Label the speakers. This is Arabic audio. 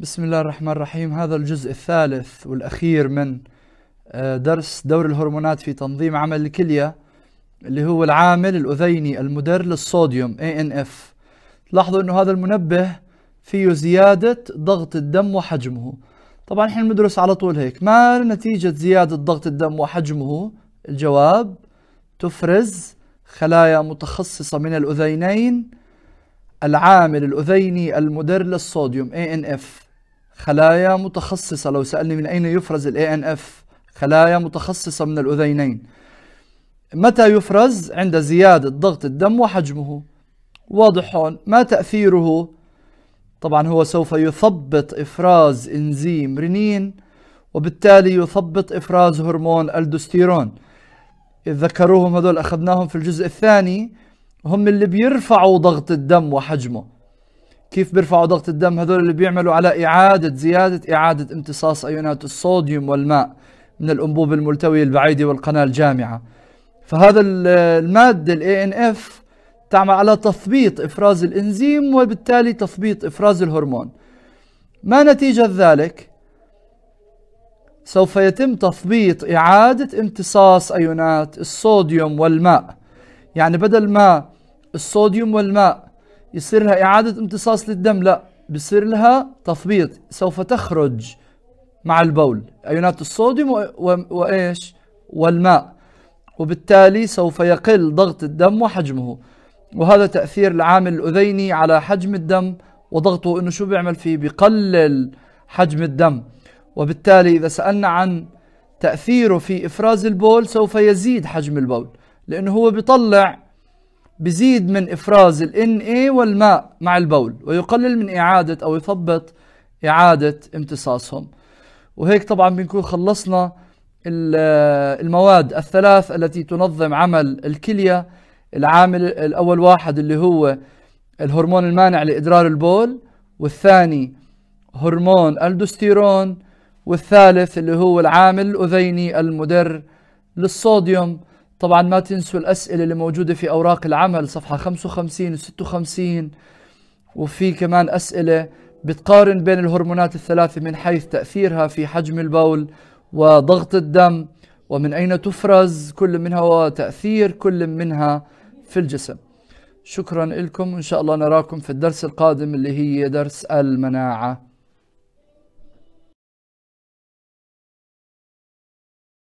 Speaker 1: بسم الله الرحمن الرحيم هذا الجزء الثالث والأخير من آه، درس دور الهرمونات في تنظيم عمل الكلية اللي هو العامل الأذيني المدر للصوديوم ANF لاحظوا أنه هذا المنبه فيه زيادة ضغط الدم وحجمه طبعا احنا بندرس على طول هيك ما نتيجة زيادة ضغط الدم وحجمه الجواب تفرز خلايا متخصصة من الأذينين العامل الأذيني المدر للصوديوم ANF خلايا متخصصة لو سألني من أين يفرز الـ ANF خلايا متخصصة من الأذينين متى يفرز؟ عند زيادة ضغط الدم وحجمه واضح هون ما تأثيره؟ طبعا هو سوف يثبط إفراز إنزيم رينين وبالتالي يثبط إفراز هرمون الدستيرون ذكروهم هذول أخذناهم في الجزء الثاني هم اللي بيرفعوا ضغط الدم وحجمه كيف بيرفعوا ضغط الدم هذول اللي بيعملوا على إعادة زيادة إعادة امتصاص أيونات الصوديوم والماء من الأنبوب الملتوي البعيدي والقناة الجامعة فهذا المادة ال ANF تعمل على تثبيط إفراز الإنزيم وبالتالي تثبيط إفراز الهرمون ما نتيجة ذلك؟ سوف يتم تثبيط إعادة امتصاص أيونات الصوديوم والماء يعني بدل ما الصوديوم والماء يصير لها إعادة امتصاص للدم لا بصير لها تثبيط سوف تخرج مع البول أيونات الصوديوم وإيش والماء وبالتالي سوف يقل ضغط الدم وحجمه وهذا تأثير العامل الأذيني على حجم الدم وضغطه انه شو بيعمل فيه بقلل حجم الدم وبالتالي اذا سالنا عن تاثيره في افراز البول سوف يزيد حجم البول لانه هو بيطلع بزيد من إفراز ال NA إيه والماء مع البول ويقلل من إعادة أو يثبط إعادة امتصاصهم وهيك طبعا بنكون خلصنا آه، المواد الثلاث التي تنظم عمل الكلية العامل الأول واحد اللي هو الهرمون المانع لإدرار البول والثاني هرمون الدوستيرون والثالث اللي هو العامل الأذيني المدر للصوديوم طبعا ما تنسوا الأسئلة اللي موجودة في أوراق العمل صفحة 55 و 56 وفي كمان أسئلة بتقارن بين الهرمونات الثلاثة من حيث تأثيرها في حجم البول وضغط الدم ومن أين تفرز كل منها وتأثير كل منها في الجسم شكرا لكم وإن شاء الله نراكم في الدرس القادم اللي هي درس المناعة